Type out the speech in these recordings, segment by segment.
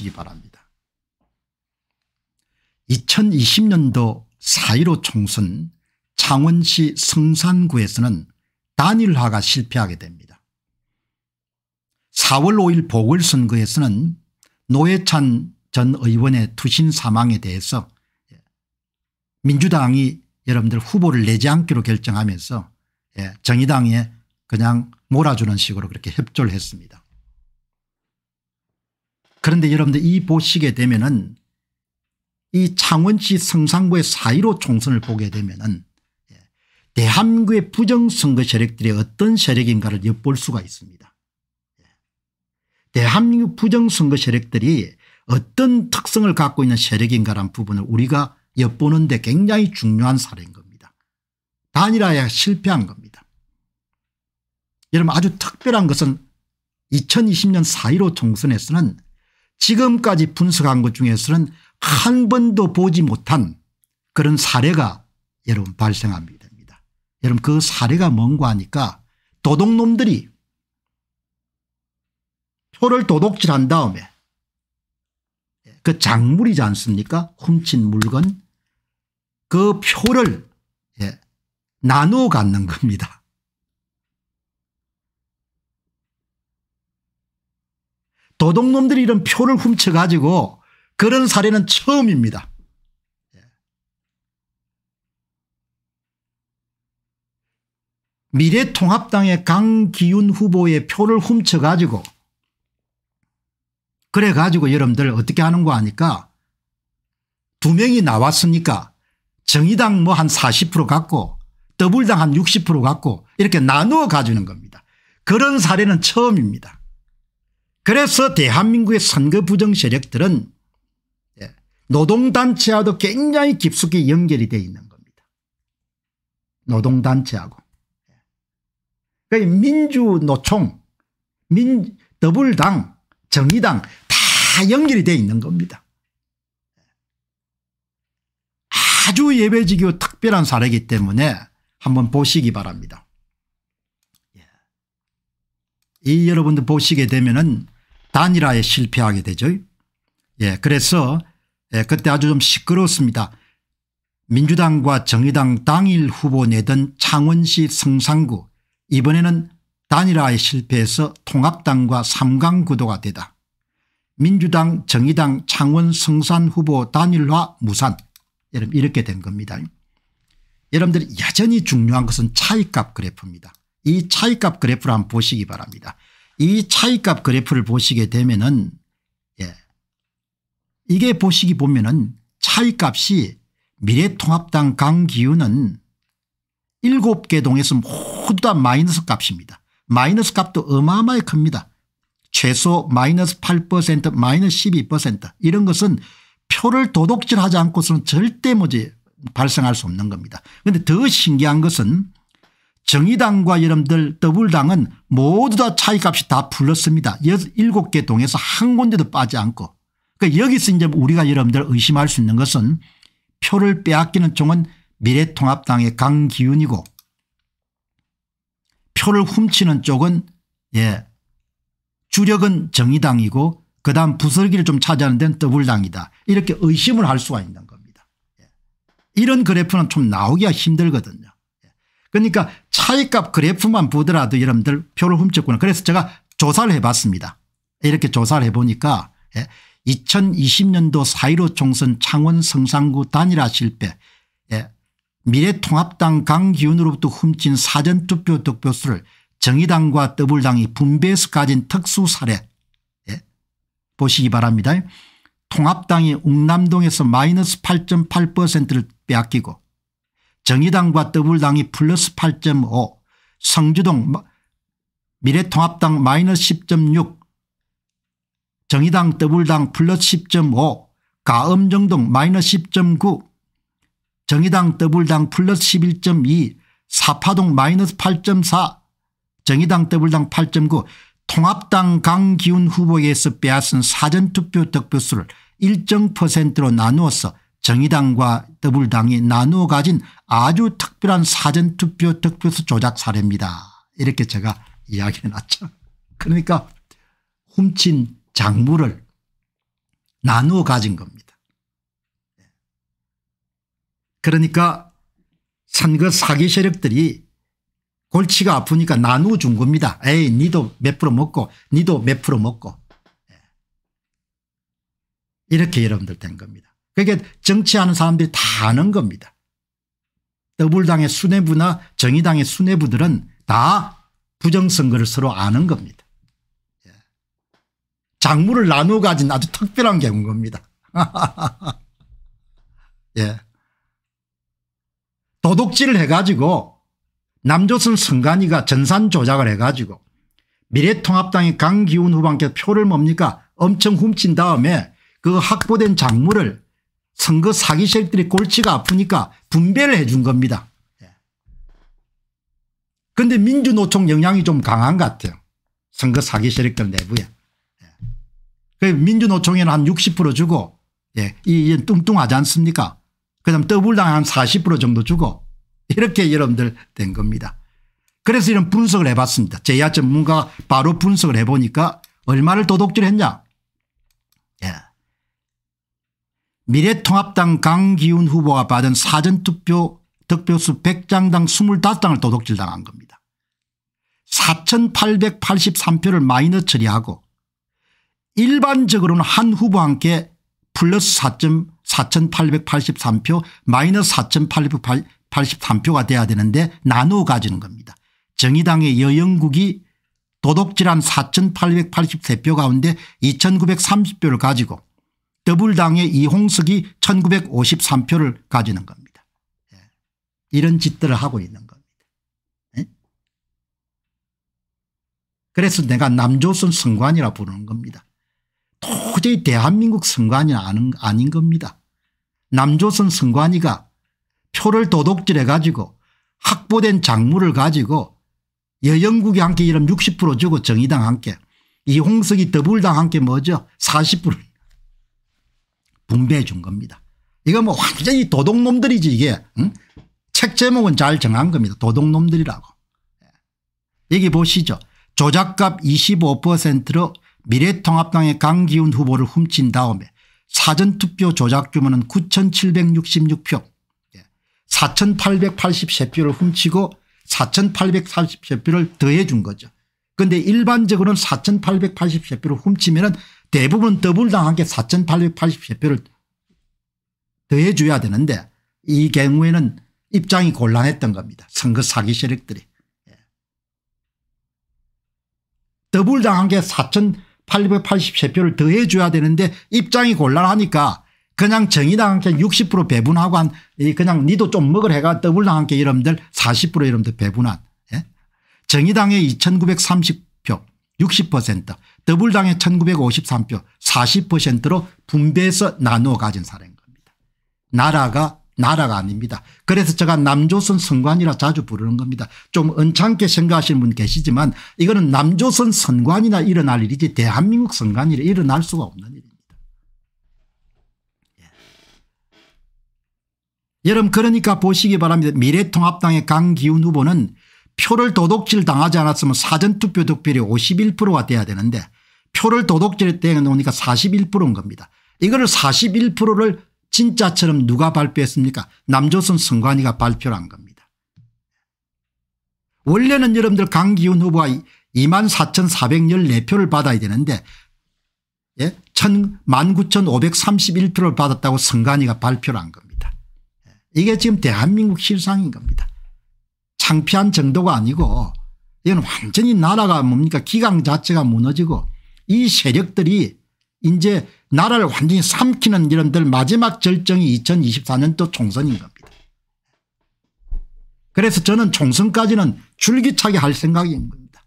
보시기 바랍니다. 2020년도 4.15 총선 창원시 성산구에서는 단일화가 실패하게 됩니다. 4월 5일 보궐선거에서는 노회찬 전 의원의 투신 사망에 대해서 민주당이 여러분들 후보를 내지 않기로 결정하면서 예, 정의당에 그냥 몰아주는 식으로 그렇게 협조를 했습니다. 그런데 여러분들 이 보시게 되면은 이 창원시 성산구의 사이로 총선을 보게 되면은 예, 대한민국의 부정선거 세력들이 어떤 세력인가를 엿볼 수가 있습니다. 예. 대한민국 부정선거 세력들이 어떤 특성을 갖고 있는 세력인가란 부분을 우리가 엿보는데 굉장히 중요한 사례인 겁니다. 단일화에 실패한 겁니다. 여러분 아주 특별한 것은 2020년 4.15 총선에서는 지금까지 분석한 것 중에서는 한 번도 보지 못한 그런 사례가 여러분 발생합니다. 여러분 그 사례가 뭔고 하니까 도둑놈들이 표를 도둑질한 다음에 그 작물이지 않습니까 훔친 물건 그 표를 예, 나누어 갖는 겁니다. 도둑놈들이 이런 표를 훔쳐가지고 그런 사례는 처음입니다. 예. 미래통합당의 강기윤 후보의 표를 훔쳐가지고 그래가지고 여러분들 어떻게 하는 거 아니까 두 명이 나왔으니까 정의당 뭐 한 40% 갖고 더불당 한 60% 갖고 이렇게 나누어 가주는 겁니다. 그런 사례는 처음입니다. 그래서 대한민국의 선거 부정 세력들은 예, 노동단체와도 굉장히 깊숙이 연결이 되어 있는 겁니다. 노동단체하고. 예. 그러니까 민주노총, 민, 더불당, 정의당 다 연결이 되어 있는 겁니다. 아주 예배지교 특별한 사례이기 때문에 한번 보시기 바랍니다. 예. 이 여러분들 보시게 되면은 단일화에 실패하게 되죠. 예, 그래서 예, 그때 아주 좀 시끄러웠습니다. 민주당과 정의당 당일 후보 내던 창원시 성산구 이번에는 단일화에 실패해서 통합당과 삼강 구도가 되다. 민주당 정의당 창원 성산 후보 단일화 무산 이렇게 된 겁니다. 여러분들 여전히 중요한 것은 차익값 그래프입니다. 이 차익값 그래프를 한번 보시기 바랍니다. 이 차이값 그래프를 보시게 되면은 예. 이게 보시기 보면은 차이값이 미래통합당 강기윤은 7개 동에서 모두 다 마이너스 값입니다. 마이너스 값도 어마어마히 큽니다. 최소 마이너스 8% 마이너스 12% 이런 것은 표를 도둑질하지 않고서는 절대 뭐지 발생할 수 없는 겁니다. 그런데 더 신기한 것은 정의당과 여러분들 더불당은 모두 다 차이값이 다 불렀습니다. 7개 동에서 한 군데도 빠지 않고 그러니까 여기서 이제 우리가 여러분들 의심할 수 있는 것은 표를 빼앗기는 총은 미래통합당의 강기윤이고 표를 훔치는 쪽은 예 주력은 정의당이고 그다음 부설기를 좀 차지하는 데는 더블당이다. 이렇게 의심을 할 수가 있는 겁니다. 예. 이런 그래프는 좀 나오기가 힘들거든요. 그러니까 차이값 그래프만 보더라도 여러분들 표를 훔쳤구나. 그래서 제가 조사를 해봤습니다. 이렇게 조사를 해보니까 2020년도 예, 4.15 총선 창원 성산구 단일화 실패 예, 미래통합당 강기훈으로부터 훔친 사전투표 득표수를 정의당과 더블당이 분배해서 가진 특수 사례 예, 보시기 바랍니다. 통합당이 웅남동에서 마이너스 8.8%를 빼앗기고 정의당과 더불당이 플러스 8.5 성주동 미래통합당 마이너스 10.6 정의당 더불당 플러스 10.5 가음정동 마이너스 10.9 정의당 더불당 플러스 11.2 사파동 마이너스 8.4 정의당 더불당 8.9 통합당 강기훈 후보에서 빼앗은 사전투표 득표수를 일정 퍼센트로 나누어서 정의당과 더불당이 나누어 가진 아주 특별한 사전투표 득표수 조작 사례입니다. 이렇게 제가 이야기해놨죠. 그러니까 훔친 장물을 나누어 가진 겁니다. 그러니까 선거 사기 세력들이 골치가 아프니까 나누어 준 겁니다. 에이 니도 몇 프로 먹고 니도 몇 프로 먹고 예. 이렇게 여러분들 된 겁니다. 그게 정치하는 사람들이 다 아는 겁니다. 더불당의 수뇌부나 정의당의 수뇌부들은 다 부정선거를 서로 아는 겁니다. 예. 장물을 나누어 가진 아주 특별한 경우인 겁니다. 예. 도둑질을 해가지고 남조선 선관위가 전산 조작을 해가지고 미래통합당의 강기훈 후반께 표를 뭡니까 엄청 훔친 다음에 그 확보된 장물을 선거 사기 셀들이 골치가 아프니까 분배를 해준 겁니다. 그런데 예. 민주노총 영향이 좀 강한 것 같아요. 선거 사기 세들 내부에. 예. 그 민주노총에는 한 60% 주고 예, 이, 뚱뚱하지 않습니까 그 다음 더블당 한40% 정도 주고 이렇게 여러분들 된 겁니다. 그래서 이런 분석을 해봤습니다. 제야 전문가 바로 분석을 해보니까 얼마를 도둑질했냐. 예. 미래통합당 강기훈 후보가 받은 사전투표 득표수 100장당 25장을 도둑질당한 겁니다. 4883표를 마이너 처리하고 일반적으로는 한 후보와 함께 플러스 4.4883표 마이너스 4883표가 돼야 되는데 나누어 가지는 겁니다. 정의당의 여영국이 도덕질한 4883표 가운데 2930표를 가지고 더불당의 이홍석이 1953표를 가지는 겁니다. 예. 이런 짓들을 하고 있는 겁니다. 예? 그래서 내가 남조선 선관이라 부르는 겁니다. 도저히 대한민국 선관이 아닌, 아닌 겁니다. 남조선 선관이가 표를 도둑질해 가지고 확보된 작물을 가지고 여영국이 함께 이름 60% 주고 정의당 함께 이홍석이 더불당 함께 뭐죠 40% 분배해 준 겁니다. 이거 뭐 완전히 도둑놈들이지 이게 응? 책 제목은 잘 정한 겁니다. 도둑놈들이라고. 예. 여기 보시죠. 조작값 25%로 미래통합당의 강기훈 후보를 훔친 다음에 사전투표 조작 규모는 9,766표 4,883표를 예. 훔치고 4,843표를 더해 준 거죠. 그런데 일반적으로는 4,883표를 훔치면 대부분 더불당한 테 4883표를 더해 줘야 되는데 이 경우에는 입장이 곤란했던 겁니다. 선거 사기 세력들이. 예. 더불당한 게 4883표를 더해 줘야 되는데 입장이 곤란하니까 그냥 정의당한테 60% 배분하고 한 그냥 니도 좀먹을 해가 더블당한테 여러분들 40% 여러분들 배분한 예? 정의당의 2930표 60% 더불당의 1953표 40%로 분배해서 나누어 가진 사례인 겁니다. 나라가 나라가 아닙니다. 그래서 제가 남조선 선관이라 자주 부르는 겁니다. 좀 언짢게 생각하시는 분 계시지만 이거는 남조선 선관이나 일어날 일이지 대한민국 선관이라 일어날 수가 없는 일입니다. 예. 여러분 그러니까 보시기 바랍니다. 미래통합당의 강기훈 후보는 표를 도둑질 당하지 않았으면 사전투표 득표율이 51%가 돼야 되는데 표를 도둑질 때놓으니까 41%인 겁니다. 이거를 41%를 진짜처럼 누가 발표했습니까 남조선 선관위가 발표를 한 겁니다. 원래는 여러분들 강기훈 후보가 24,414표를 받아야 되는데 예? 19,531표를 받았다고 선관위가 발표를 한 겁니다. 예, 이게 지금 대한민국 실상인 겁니다. 창피한 정도가 아니고 이건 완전히 나라가 뭡니까 기강 자체가 무너지고 이 세력들이 이제 나라를 완전히 삼키는 이런들 마지막 절정이 2024년도 총선인 겁니다. 그래서 저는 총선까지는 줄기차게 할 생각인 겁니다.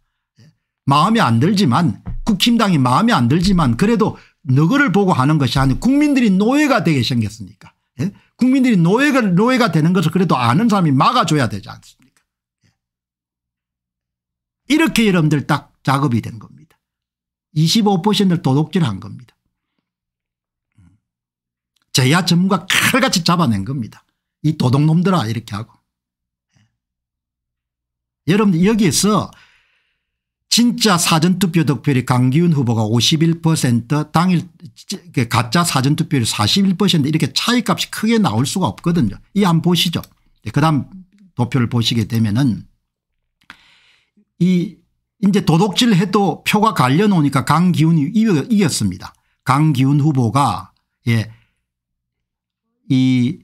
마음에 안 들지만 국힘당이 마음에 안 들지만 그래도 너그를 보고 하는 것이 아니고 국민들이 노예가 되게 생겼으니까 예? 국민들이 노예가, 노예가 되는 것을 그래도 아는 사람이 막아줘야 되지 않습니까 이렇게 여러분들 딱 작업이 된 겁니다. 25%를 도둑질한 겁니다. 제야 전문가 칼같이 잡아낸 겁니다. 이 도둑놈들아 이렇게 하고. 예. 여러분 여기에서 진짜 사전투표 득표율이 강기훈 후보가 51% 당일 그 가짜 사전투표율이 41% 이렇게 차이값이 크게 나올 수가 없거든요. 이 안 보시죠. 예, 그 다음 도표를 보시게 되면은 이 이제 도둑질 해도 표가 갈려 놓으니까 강기훈이 이겼습니다. 강기훈 후보가 예, 이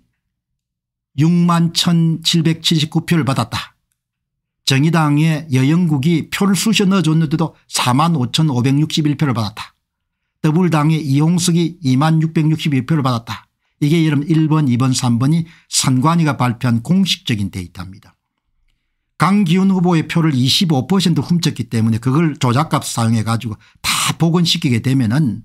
6만 1779표를 받았다. 정의당의 여영국이 표를 쑤셔 넣어줬는데도 4만 5561표를 받았다. 더불당의 이홍석이 2만 662표를 받았다. 이게 여러분 1번 2번 3번이 선관위가 발표한 공식적인 데이터입니다. 강기훈 후보의 표를 25% 훔쳤기 때문에 그걸 조작값 사용해 가지고 다 복원시키게 되면은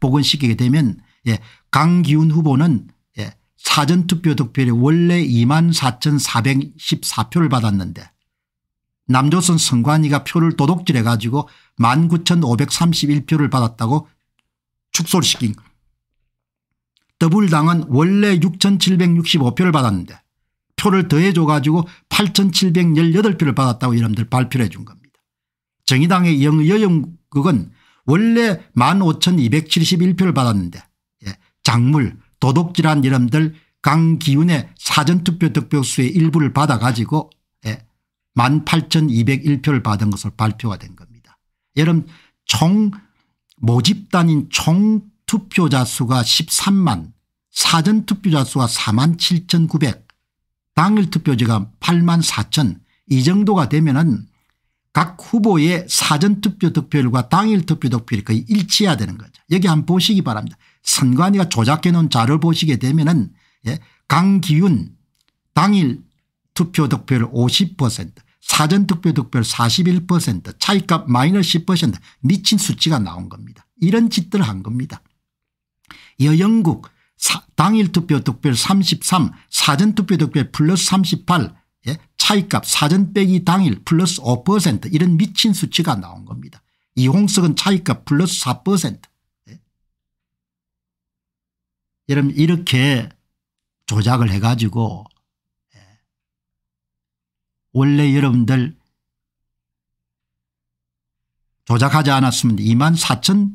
복원시키게 되면 예 강기훈 후보는 예 사전투표 득표율이 원래 2만 4,414표를 받았는데 남조선 선관위가 표를 도둑질해 가지고 19,531표를 받았다고 축소를 시킨 더블당은 원래 6,765표를 받았는데 표를 더해 줘 가지고 8718표를 받았다고 여러분들 발표를 해 준 겁니다. 정의당의 영여영국은 원래 15,271표를 받았는데 예, 작물 도덕질한 여러분들 강기훈의 사전투표 득표수의 일부를 받아 가지고 18,201표를 예, 받은 것을 발표가 된 겁니다. 여러분 총 모집단인 총 투표자 수가 13만 사전투표자 수가 4만 7,900 당일 투표지가 8만 4천 이 정도가 되면은 각 후보의 사전투표 득표율과 당일 투표 득표율이 거의 일치해야 되는 거죠. 여기 한번 보시기 바랍니다. 선관위가 조작해 놓은 자료를 보시게 되면은 예, 강기훈 당일 투표 득표율 50% 사전투표 득표율 41% 차이값 마이너스 10% 미친 수치가 나온 겁니다. 이런 짓들을 한 겁니다. 여영국 당일 투표 득표 33 사전 투표 득표 플러스 38 예? 차이값 사전 빼기 당일 플러스 5% 이런 미친 수치가 나온 겁니다. 이홍석은 차이값 플러스 4% 예? 여러분 이렇게 조작을 해가지고 예. 원래 여러분들 조작하지 않았으면 2만 4천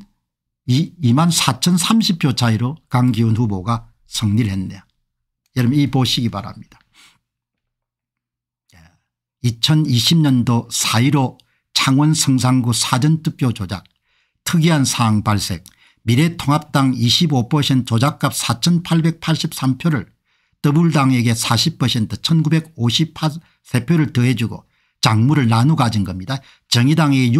이 2만 4,030표 차이로 강기훈 후보가 승리를 했네요. 여러분 이 보시기 바랍니다. 2020년도 예. 4.15 창원 성산구 사전투표 조작 특이한 사항 발생 미래통합당 25% 조작값 4883표를 더불당에게 40% 1953표를 더해주고 장물을 나누 가진 겁니다. 정의당에게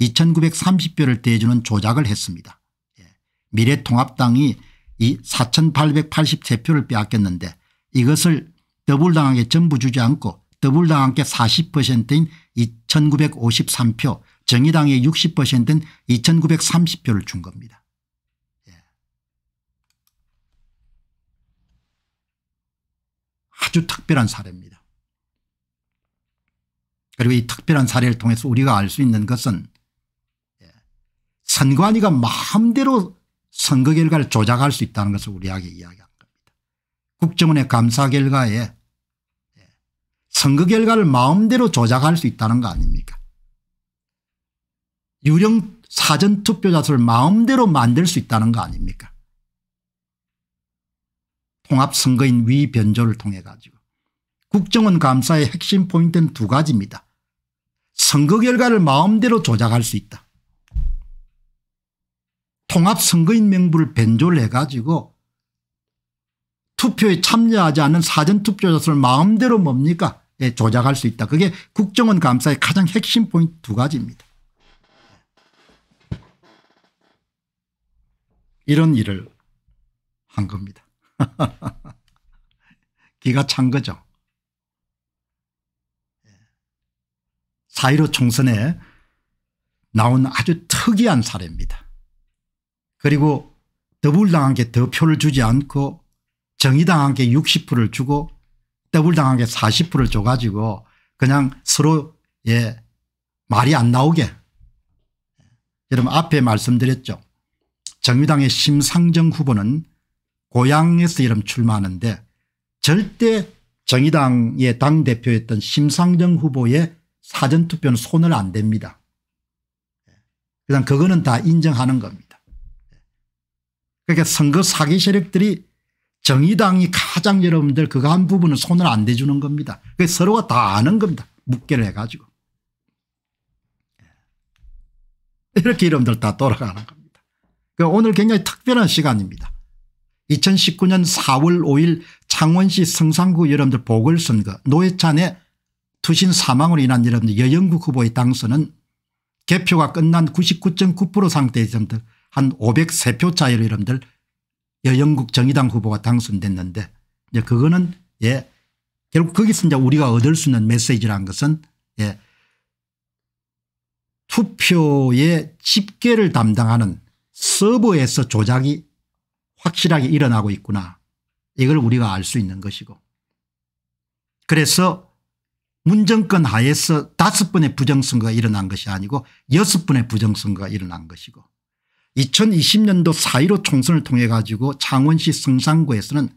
2930표를 대주는 조작을 했습니다. 예. 미래통합당이 이 4883표를 빼앗겼는데 이것을 더블당하게 전부 주지 않고 더블당한테 40%인 2953표 정의당의 60%인 2930표를 준 겁니다. 예. 아주 특별한 사례입니다. 그리고 이 특별한 사례를 통해서 우리가 알 수 있는 것은 선관위가 마음대로 선거 결과를 조작할 수 있다는 것을 우리에게 이야기한 겁니다. 국정원의 감사 결과에 예, 선거 결과를 마음대로 조작할 수 있다는 거 아닙니까 유령 사전투표자수를 마음대로 만들 수 있다는 거 아닙니까 통합선거인 위변조를 통해 가지고 국정원 감사의 핵심 포인트는 두 가지입니다. 선거 결과를 마음대로 조작할 수 있다. 통합선거인 명부를 변조를 해가지고 투표에 참여하지 않은 사전투표자수를 마음대로 뭡니까 예, 조작할 수 있다. 그게 국정원 감사의 가장 핵심 포인트 두 가지입니다. 이런 일을 한 겁니다. 기가 찬 거죠. 4.15 예. 총선에 나온 아주 특이한 사례입니다. 그리고 더불당한테 더 표를 주지 않고 정의당한테 60%를 주고 더불당한테 40%를 줘가지고 그냥 서로 예 말이 안 나오게 여러분 앞에 말씀드렸죠. 정의당의 심상정 후보는 고향에서 이름 출마하는데 절대 정의당의 당대표였던 심상정 후보의 사전투표는 손을 안 댑니다. 그냥 다 그거는 다 인정하는 겁니다. 그러니까 선거 사기 세력들이 정의당이 가장 여러분들 그거 한 부분은 손을 안 대주는 겁니다. 그 서로가 다 아는 겁니다. 묵계를 해가지고. 예. 이렇게 여러분들 다 돌아가는 겁니다. 그러니까 오늘 굉장히 특별한 시간입니다. 2019년 4월 5일 창원시 성산구 여러분들 보궐선거 노회찬의 투신 사망으로 인한 여러분들 여영국 후보의 당선은 개표가 끝난 99.9% 상태의 여러분들 한 503표 차이로 여러분들 영국 정의당 후보가 당선됐는데 이제 그거는 예 결국 거기서 이제 우리가 얻을 수 있는 메시지라는 것은 예 투표의 집계를 담당하는 서버에서 조작이 확실하게 일어나고 있구나 이걸 우리가 알 수 있는 것이고 그래서 문정권 하에서 다섯 번의 부정선거가 일어난 것이 아니고 여섯 번의 부정선거가 일어난 것이고 2020년도 4.15 총선을 통해 가지고 창원시 성산구에서는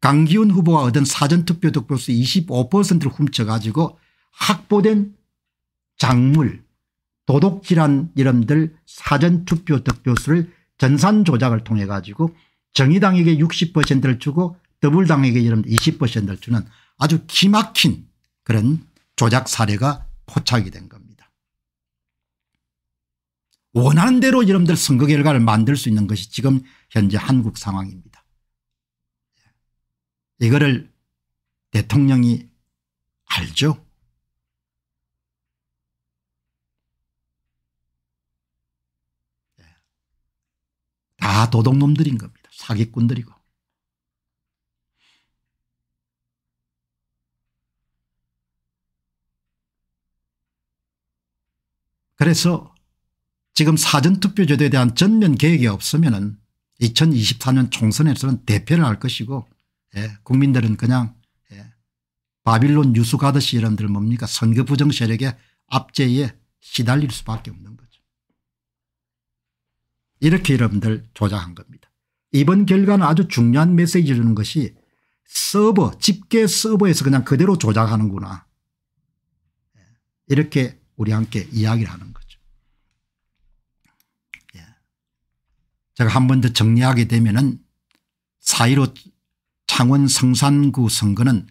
강기훈 후보가 얻은 사전투표 득표수 25%를 훔쳐 가지고 확보된 작물 도둑질한 이름들 사전투표 득표수를 전산 조작을 통해 가지고 정의당에게 60%를 주고 더블당에게 이름 20%를 주는 아주 기막힌 그런 조작 사례가 포착이 된 겁니다. 원하는 대로 여러분들 선거 결과를 만들 수 있는 것이 지금 현재 한국 상황입니다. 예. 이거를 대통령이 알죠. 예. 다 도둑놈들인 겁니다. 사기꾼들이고. 그래서 지금 사전투표제도에 대한 전면 계획이 없으면 2024년 총선에서는 대표를할 것이고 예, 국민들은 그냥 예, 바빌론 유수 가듯이 여러분들 뭡니까 선거 부정 세력의 압제에 시달릴 수밖에 없는 거죠. 이렇게 여러분들 조작한 겁니다. 이번 결과는 아주 중요한 메시지 주는 것이 서버 집계 서버에서 그냥 그대로 조작하는구나 예, 이렇게 우리 함께 이야기를 하는 거죠. 제가 한 번 더 정리하게 되면은 4.15 창원 성산구 선거는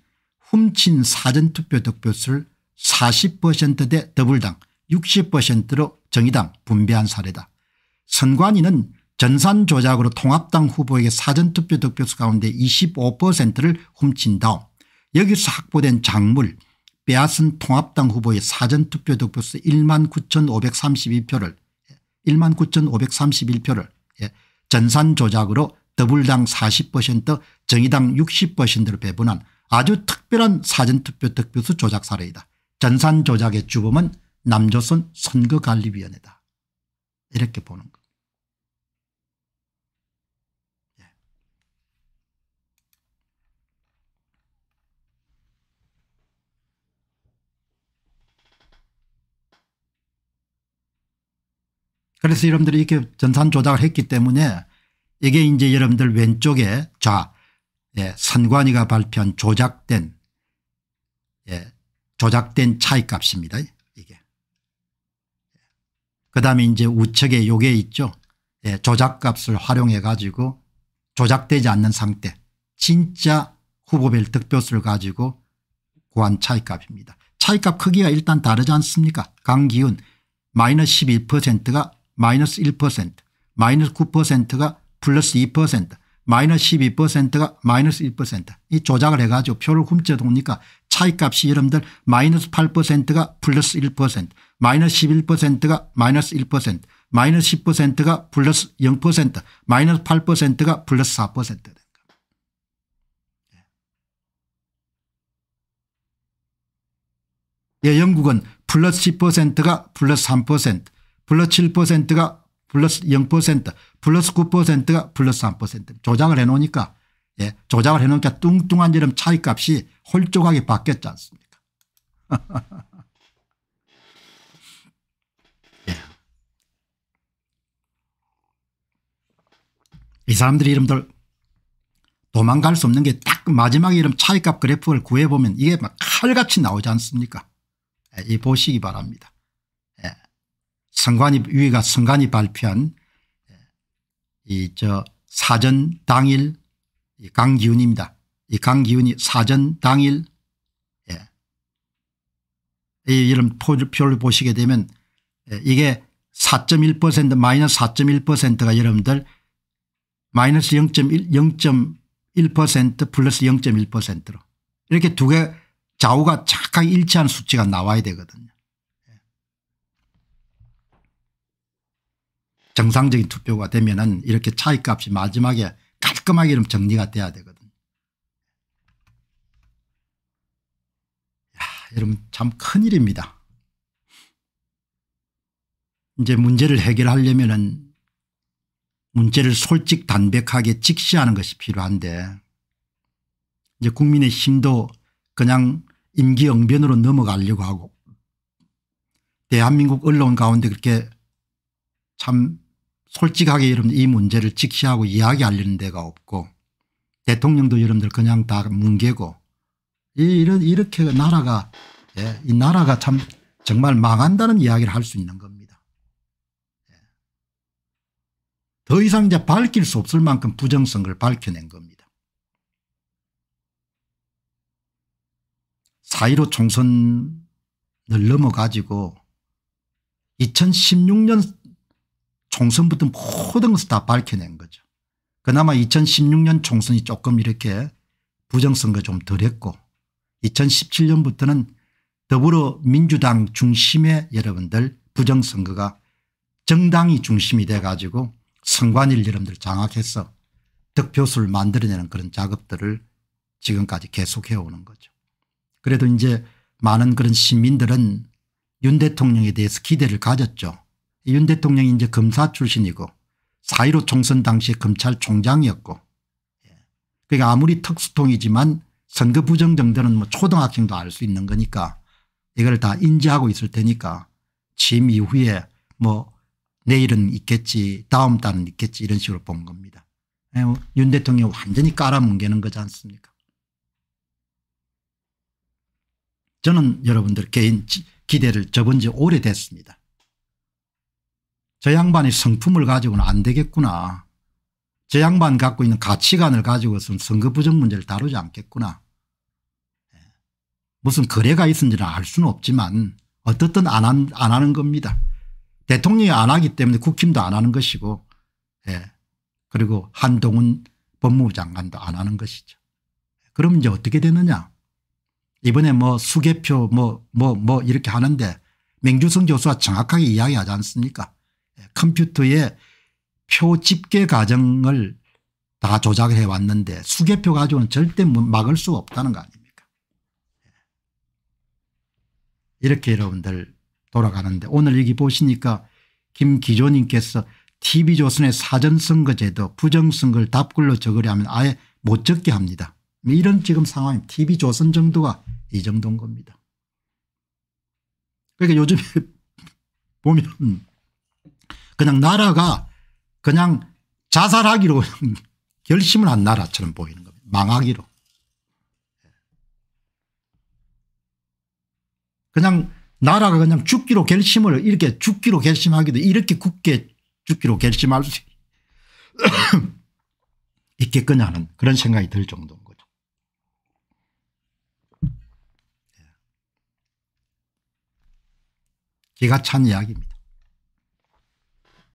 훔친 사전투표 득표수를 40%대 더불당 60%로 정의당 분배한 사례다. 선관위는 전산 조작으로 통합당 후보에게 사전투표 득표수 가운데 25%를 훔친 다음 여기서 확보된 작물 빼앗은 통합당 후보의 사전투표 득표수 1만 9,532표를 1만 9,531표를 전산 조작으로 더불당 40% 정의당 60%를 배분한 아주 특별한 사전투표 득표수 조작 사례이다. 전산 조작의 주범은 남조선 선거관리위원회다. 이렇게 보는 거. 그래서 여러분들이 이렇게 전산 조작을 했기 때문에 이게 이제 여러분들 왼쪽에 자 예, 선관위가 발표한 조작된 예, 조작된 차이값입니다. 이게. 그다음에 이제 우측에 요게 있죠. 예, 조작값을 활용해 가지고 조작되지 않는 상태 진짜 후보별 득표수를 가지고 구한 차이값입니다. 차이값 크기가 일단 다르지 않습니까 강기훈 마이너스 12%가 마이너스 1%, 마이너스 9%가 플러스 2%, 마이너스 12%가 마이너스 1%이 조작을 해가지고 표를 훔쳐놓으니까 차이값이 여러분들 마이너스 8%가 플러스 1%, 마이너스 11%가 마이너스 1%, 마이너스 10%가 플러스 0%, 마이너스 8%가 플러스 4%. 예. 예, 영국은 플러스 10%가 플러스 3%, 플러스 7%가 플러스 0% 플러스 9%가 플러스 3% 조작을 해놓으니까 예, 조작을 해놓으니까 뚱뚱한 이름 차이값이 홀쭉하게 바뀌었지 않습니까 예. 이 사람들 이름들 도망갈 수 없는 게 딱 마지막 이름 차이값 그래프를 구해보면 이게 막 칼같이 나오지 않습니까 예, 이 보시기 바랍니다 선관위 위가 선관위 발표한 예, 이저 사전 당일 강기훈입니다. 이 강기훈이 사전 당일 예. 이 이런 표를 보시게 되면 예, 이게 4.1% 마이너스 4.1%가 여러분들 마이너스 0.1 0.1% 플러스 0.1%로 이렇게 두 개 좌우가 착하게 일치한 수치가 나와야 되거든요. 정상적인 투표가 되면은 이렇게 차이값이 마지막에 깔끔하게 좀 정리가 돼야 되거든. 야, 여러분 참 큰일입니다. 이제 문제를 해결하려면은 문제를 솔직 담백하게 직시하는 것이 필요한데 이제 국민의 힘도 그냥 임기응변으로 넘어가려고 하고 대한민국 언론 가운데 그렇게 참 솔직하게 여러분들 이 문제를 직시하고 이야기하려는 데가 없고 대통령도 여러분들 그냥 다 뭉개고 이런 이렇게 나라가 예, 이 나라가 참 정말 망한다는 이야기를 할 수 있는 겁니다. 예. 더 이상 이제 밝힐 수 없을 만큼 부정성을 밝혀낸 겁니다. 사이로 총선을 넘어가지고 2016년 총선부터 모든 것을 다 밝혀낸 거죠. 그나마 2016년 총선이 조금 이렇게 부정선거 좀 덜했고 2017년부터는 더불어민주당 중심의 여러분들 부정선거가 정당이 중심이 돼 가지고 선관위 여러분들 장악해서 득표수를 만들어내는 그런 작업들을 지금까지 계속해오는 거죠. 그래도 이제 많은 그런 시민들은 윤 대통령에 대해서 기대를 가졌죠. 윤 대통령이 이제 검사 출신이고 4.15 총선 당시 검찰총장이었고 예. 그러니까 아무리 특수통이지만 선거 부정 정도는 뭐 초등학생도 알 수 있는 거니까 이걸 다 인지하고 있을 테니까 취임 이후에 뭐 내일은 있겠지 다음 달은 있겠지 이런 식으로 본 겁니다. 예, 뭐 윤 대통령 이 완전히 깔아뭉개는 거지 않습니까 저는 여러분들 개인 기대를 접은 지 오래됐습니다. 저 양반이 성품을 가지고는 안 되겠구나. 저 양반 갖고 있는 가치관을 가지고서는 선거 부정 문제를 다루지 않겠구나. 예. 무슨 거래가 있었는지는 알 수는 없지만 어떻든 안, 한, 안 하는 겁니다. 대통령이 안 하기 때문에 국힘도 안 하는 것이고 예. 그리고 한동훈 법무부 장관도 안 하는 것이죠. 그럼 이제 어떻게 되느냐 이번에 뭐 수개표 뭐 뭐뭐 뭐뭐 이렇게 하는데 맹주성 교수가 정확하게 이야기하지 않습니까 컴퓨터에 표 집계 과정을 다 조작을 해왔는데 수개표 가지고는 절대 뭐 막을 수 없다는 거 아닙니까 예. 이렇게 여러분들 돌아가는데 오늘 여기 보시니까 김기조님께서 TV조선의 사전선거제도 부정선거를 답글로 적으려면 아예 못 적게 합니다. 뭐 이런 지금 상황이 TV조선 정도가 이 정도인 겁니다. 그러니까 요즘에 보면 그냥 나라가 그냥 자살하기로 결심을 한 나라처럼 보이는 겁니다. 망하기로. 그냥 나라가 그냥 죽기로 결심을 이렇게 죽기로 결심하기도 이렇게 굳게 죽기로 결심할 수 있겠거냐 하는 그런 생각이 들 정도인 거죠. 예. 기가 찬 이야기입니다.